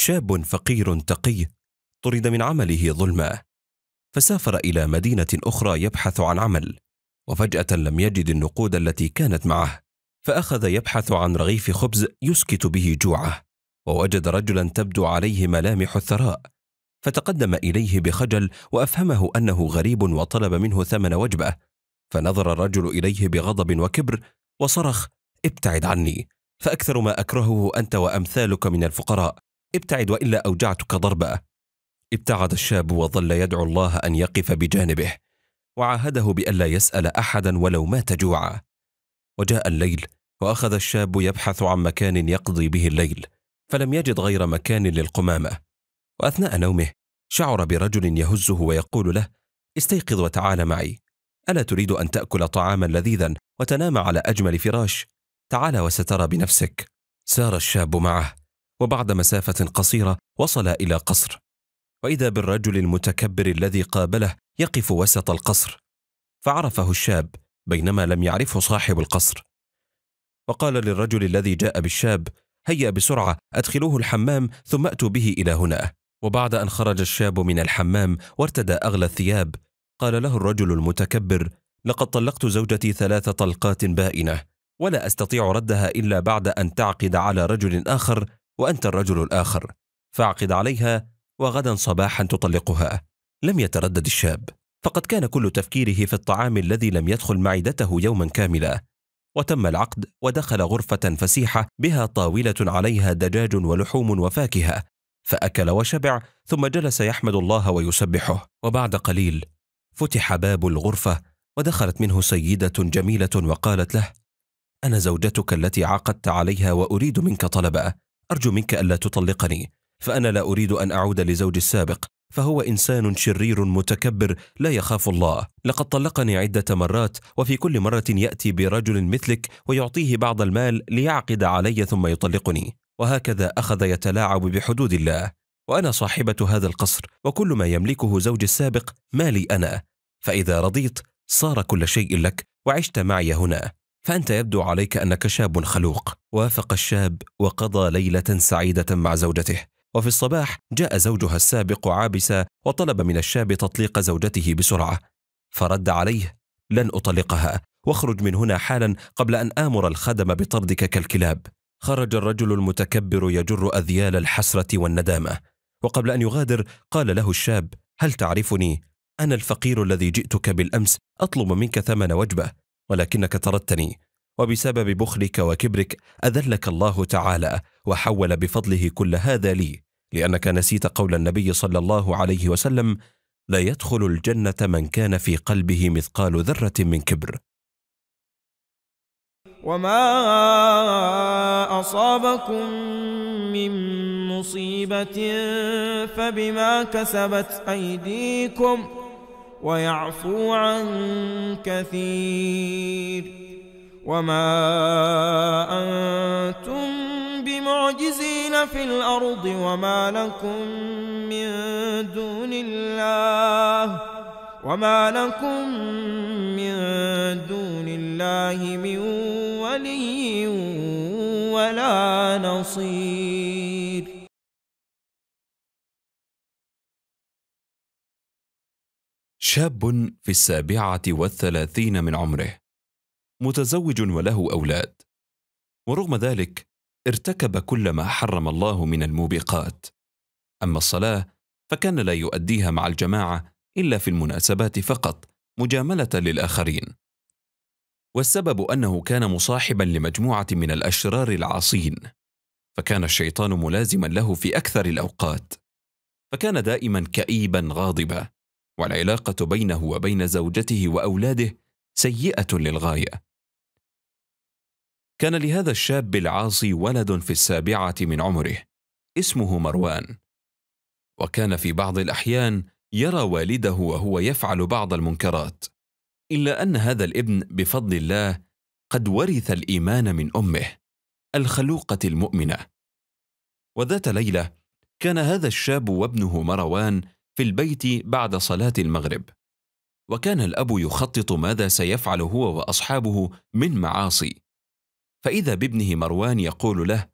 شاب فقير تقي طرد من عمله ظلما فسافر إلى مدينة أخرى يبحث عن عمل وفجأة لم يجد النقود التي كانت معه فأخذ يبحث عن رغيف خبز يسكت به جوعه ووجد رجلا تبدو عليه ملامح الثراء فتقدم إليه بخجل وأفهمه أنه غريب وطلب منه ثمن وجبة فنظر الرجل إليه بغضب وكبر وصرخ ابتعد عني فأكثر ما أكرهه أنت وأمثالك من الفقراء ابتعد والا اوجعتك ضربه ابتعد الشاب وظل يدعو الله ان يقف بجانبه وعاهده بألا يسأل أحدا ولو مات جوعا وجاء الليل وأخذ الشاب يبحث عن مكان يقضي به الليل فلم يجد غير مكان للقمامة وأثناء نومه شعر برجل يهزه ويقول له استيقظ وتعال معي ألا تريد أن تأكل طعاما لذيذا وتنام على أجمل فراش تعال وسترى بنفسك سار الشاب معه وبعد مسافة قصيرة وصل إلى قصر وإذا بالرجل المتكبر الذي قابله يقف وسط القصر فعرفه الشاب بينما لم يعرفه صاحب القصر وقال للرجل الذي جاء بالشاب هيا بسرعة أدخلوه الحمام ثم أتوا به إلى هنا وبعد أن خرج الشاب من الحمام وارتدى أغلى الثياب قال له الرجل المتكبر لقد طلقت زوجتي ثلاث طلقات بائنة ولا أستطيع ردها إلا بعد أن تعقد على رجل آخر وأنت الرجل الآخر فاعقد عليها وغدا صباحا تطلقها لم يتردد الشاب فقد كان كل تفكيره في الطعام الذي لم يدخل معدته يوما كاملا وتم العقد ودخل غرفة فسيحة بها طاولة عليها دجاج ولحوم وفاكهة فأكل وشبع ثم جلس يحمد الله ويسبحه وبعد قليل فتح باب الغرفة ودخلت منه سيدة جميلة وقالت له أنا زوجتك التي عقدت عليها وأريد منك طلبا أرجو منك ألا تطلقني فأنا لا أريد أن أعود لزوجي السابق فهو إنسان شرير متكبر لا يخاف الله لقد طلقني عدة مرات وفي كل مرة يأتي برجل مثلك ويعطيه بعض المال ليعقد علي ثم يطلقني وهكذا أخذ يتلاعب بحدود الله وأنا صاحبة هذا القصر وكل ما يملكه زوجي السابق مالي أنا فإذا رضيت صار كل شيء لك وعشت معي هنا فأنت يبدو عليك أنك شاب خلوق وافق الشاب وقضى ليلة سعيدة مع زوجته وفي الصباح جاء زوجها السابق عابسة وطلب من الشاب تطليق زوجته بسرعة فرد عليه لن أطلقها واخرج من هنا حالا قبل أن آمر الخدم بطردك كالكلاب خرج الرجل المتكبر يجر أذيال الحسرة والندامة وقبل أن يغادر قال له الشاب هل تعرفني؟ أنا الفقير الذي جئتك بالأمس أطلب منك ثمن وجبة ولكنك طردتني وبسبب بخلك وكبرك أذلك الله تعالى وحول بفضله كل هذا لي لأنك نسيت قول النبي صلى الله عليه وسلم لا يدخل الجنة من كان في قلبه مثقال ذرة من كبر وما أصابكم من مصيبة فبما كسبت أيديكم ويعفو عن كثير وما أنتم بمعجزين في الأرض وما لكم من دون الله وما لكم من دون الله من ولي ولا نصير شاب في السابعة والثلاثين من عمره متزوج وله أولاد ورغم ذلك ارتكب كل ما حرم الله من الموبقات أما الصلاة فكان لا يؤديها مع الجماعة إلا في المناسبات فقط مجاملة للآخرين والسبب أنه كان مصاحبا لمجموعة من الأشرار العاصين فكان الشيطان ملازما له في أكثر الأوقات فكان دائما كئيبا غاضبا والعلاقة بينه وبين زوجته وأولاده سيئة للغاية. كان لهذا الشاب العاصي ولد في السابعة من عمره، اسمه مروان. وكان في بعض الأحيان يرى والده وهو يفعل بعض المنكرات، إلا أن هذا الابن بفضل الله قد ورث الإيمان من أمه، الخلوقة المؤمنة. وذات ليلة كان هذا الشاب وابنه مروان في البيت بعد صلاة المغرب وكان الأب يخطط ماذا سيفعل هو وأصحابه من معاصي فإذا بابنه مروان يقول له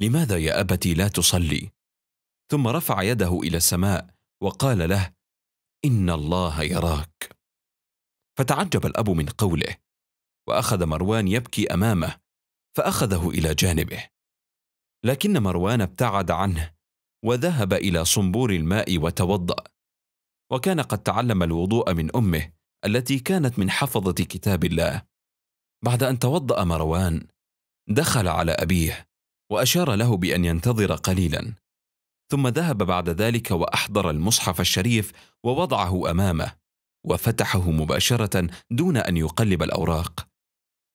لماذا يا أبتي لا تصلي؟ ثم رفع يده إلى السماء وقال له إن الله يراك فتعجب الأب من قوله وأخذ مروان يبكي أمامه فأخذه إلى جانبه لكن مروان ابتعد عنه وذهب إلى صنبور الماء وتوضأ وكان قد تعلم الوضوء من أمه التي كانت من حفظة كتاب الله بعد أن توضأ مروان دخل على أبيه وأشار له بأن ينتظر قليلا ثم ذهب بعد ذلك وأحضر المصحف الشريف ووضعه أمامه وفتحه مباشرة دون أن يقلب الأوراق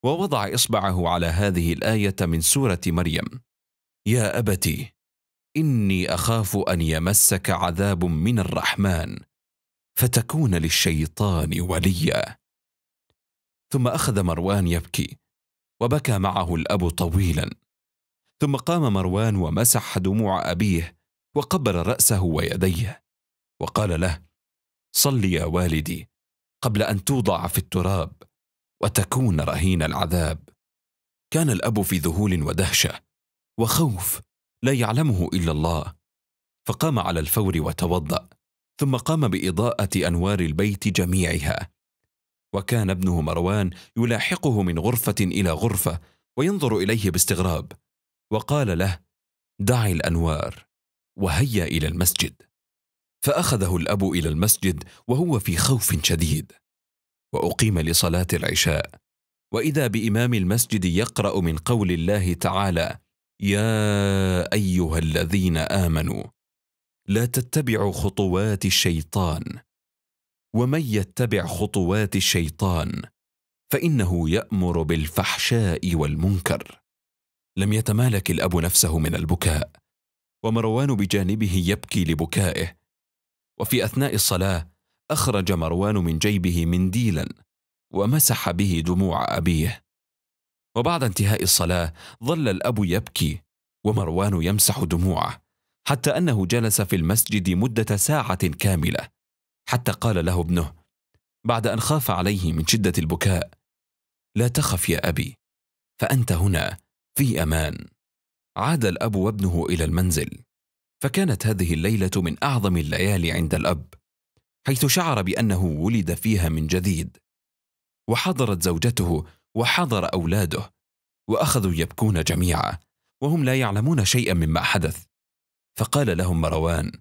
ووضع إصبعه على هذه الآية من سورة مريم يا أبتي اني اخاف ان يمسك عذاب من الرحمن فتكون للشيطان وليا ثم اخذ مروان يبكي وبكى معه الاب طويلا ثم قام مروان ومسح دموع ابيه وقبل راسه ويديه وقال له صل يا والدي قبل ان توضع في التراب وتكون رهين العذاب كان الاب في ذهول ودهشه وخوف لا يعلمه الا الله فقام على الفور وتوضا ثم قام باضاءه انوار البيت جميعها وكان ابنه مروان يلاحقه من غرفه الى غرفه وينظر اليه باستغراب وقال له دع الانوار وهيا الى المسجد فاخذه الاب الى المسجد وهو في خوف شديد واقيم لصلاه العشاء واذا بامام المسجد يقرا من قول الله تعالى يا ايها الذين امنوا لا تتبعوا خطوات الشيطان ومن يتبع خطوات الشيطان فانه يامر بالفحشاء والمنكر لم يتمالك الاب نفسه من البكاء ومروان بجانبه يبكي لبكائه وفي اثناء الصلاه اخرج مروان من جيبه منديلا ومسح به دموع ابيه وبعد انتهاء الصلاة ظل الأب يبكي ومروان يمسح دموعه حتى أنه جلس في المسجد مدة ساعة كاملة حتى قال له ابنه بعد أن خاف عليه من شدة البكاء لا تخف يا أبي فأنت هنا في أمان عاد الأب وابنه إلى المنزل فكانت هذه الليلة من أعظم الليالي عند الأب حيث شعر بأنه ولد فيها من جديد وحضرت زوجته وحضر أولاده وأخذوا يبكون جميعا وهم لا يعلمون شيئا مما حدث فقال لهم مروان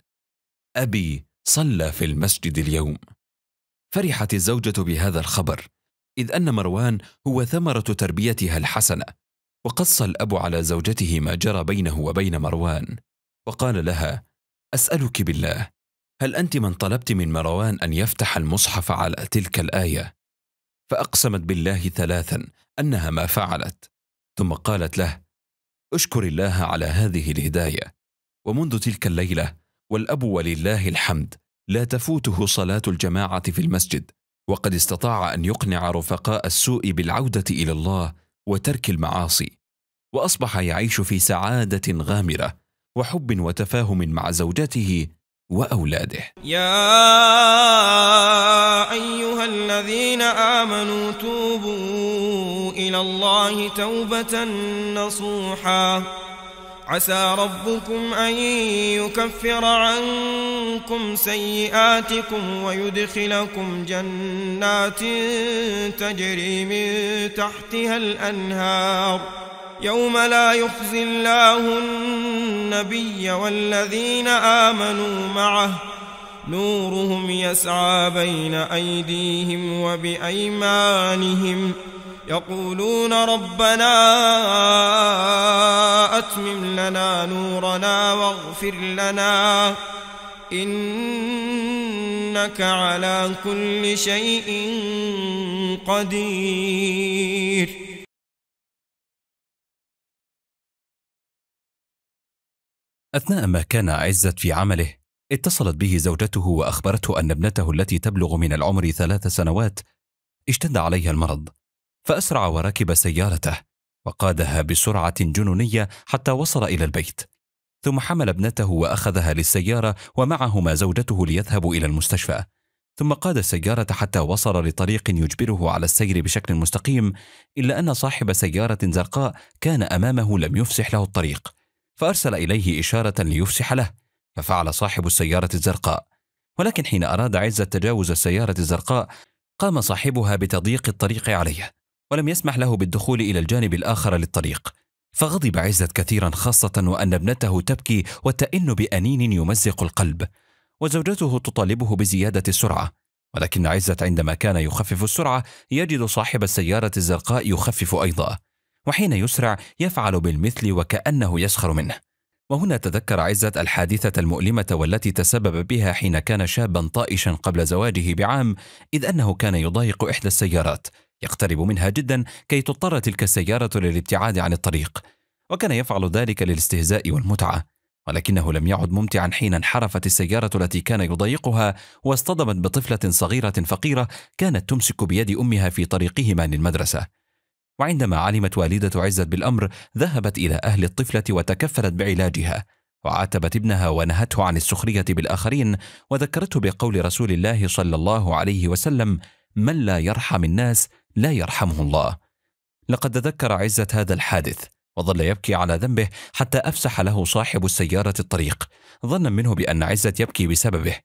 أبي صلى في المسجد اليوم فرحت الزوجة بهذا الخبر إذ أن مروان هو ثمرة تربيتها الحسنة وقص الأب على زوجته ما جرى بينه وبين مروان وقال لها أسألك بالله هل أنت من طلبت من مروان أن يفتح المصحف على تلك الآية فأقسمت بالله ثلاثا أنها ما فعلت ثم قالت له اشكر الله على هذه الهداية ومنذ تلك الليلة والأب ولله الحمد لا تفوته صلاة الجماعة في المسجد وقد استطاع أن يقنع رفقاء السوء بالعودة إلى الله وترك المعاصي وأصبح يعيش في سعادة غامرة وحب وتفاهم مع زوجته وأولاده يا الذين آمنوا توبوا إلى الله توبة نصوحا عسى ربكم أن يكفر عنكم سيئاتكم ويدخلكم جنات تجري من تحتها الأنهار يوم لا يخزي الله النبي والذين آمنوا معه نورهم يسعى بين أيديهم وبأيمانهم يقولون ربنا أتمم لنا نورنا واغفر لنا إنك على كل شيء قدير أثناء ما كان عزت في عمله اتصلت به زوجته وأخبرته أن ابنته التي تبلغ من العمر ثلاث سنوات اشتد عليها المرض فأسرع وركب سيارته وقادها بسرعة جنونية حتى وصل إلى البيت ثم حمل ابنته وأخذها للسيارة ومعهما زوجته ليذهبوا إلى المستشفى ثم قاد السيارة حتى وصل لطريق يجبره على السير بشكل مستقيم إلا أن صاحب سيارة زرقاء كان أمامه لم يفسح له الطريق فأرسل إليه إشارة ليفسح له ففعل صاحب السيارة الزرقاء ولكن حين أراد عزة تجاوز السيارة الزرقاء قام صاحبها بتضييق الطريق عليه ولم يسمح له بالدخول إلى الجانب الآخر للطريق فغضب عزت كثيرا خاصة وأن ابنته تبكي وتئن بأنين يمزق القلب وزوجته تطالبه بزيادة السرعة ولكن عزت عندما كان يخفف السرعة يجد صاحب السيارة الزرقاء يخفف أيضا وحين يسرع يفعل بالمثل وكأنه يسخر منه وهنا تذكر عزت الحادثة المؤلمة والتي تسبب بها حين كان شابا طائشا قبل زواجه بعام إذ أنه كان يضايق إحدى السيارات يقترب منها جدا كي تضطر تلك السيارة للابتعاد عن الطريق وكان يفعل ذلك للاستهزاء والمتعة ولكنه لم يعد ممتعا حين انحرفت السيارة التي كان يضايقها واصطدمت بطفلة صغيرة فقيرة كانت تمسك بيد أمها في طريقهما للمدرسة وعندما علمت والدة عزت بالأمر ذهبت إلى أهل الطفلة وتكفلت بعلاجها وعاتبت ابنها ونهته عن السخرية بالآخرين وذكرته بقول رسول الله صلى الله عليه وسلم من لا يرحم الناس لا يرحمه الله لقد تذكر عزة هذا الحادث وظل يبكي على ذنبه حتى أفسح له صاحب السيارة الطريق ظنا منه بأن عزة يبكي بسببه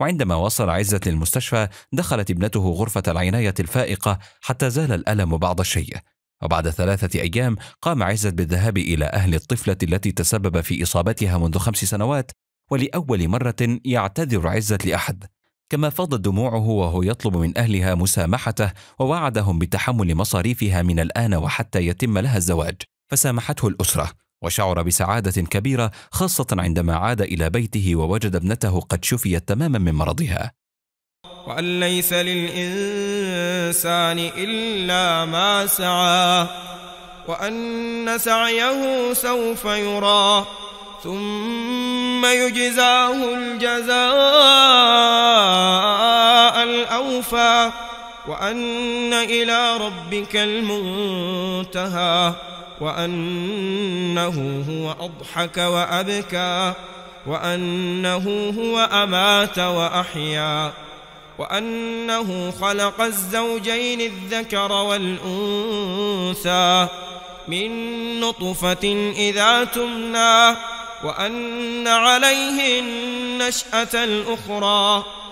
وعندما وصل عزة للمستشفى دخلت ابنته غرفة العناية الفائقة حتى زال الألم بعض الشيء وبعد ثلاثة أيام قام عزت بالذهاب إلى أهل الطفلة التي تسبب في إصابتها منذ خمس سنوات ولأول مرة يعتذر عزت لأحد كما فاضت دموعه وهو يطلب من أهلها مسامحته ووعدهم بتحمل مصاريفها من الآن وحتى يتم لها الزواج فسامحته الأسرة وشعر بسعادة كبيرة خاصة عندما عاد إلى بيته ووجد ابنته قد شفيت تماما من مرضها وأن ليس للإنسان إلا ما سعى وأن سعيه سوف يرى ثم يجزاه الجزاء الأوفى وأن إلى ربك المنتهى وأنه هو أضحك وأبكى وأنه هو أمات وأحيا وأنه خلق الزوجين الذكر والأنثى من نطفة إذا تمنى وأن عليه النشأة الأخرى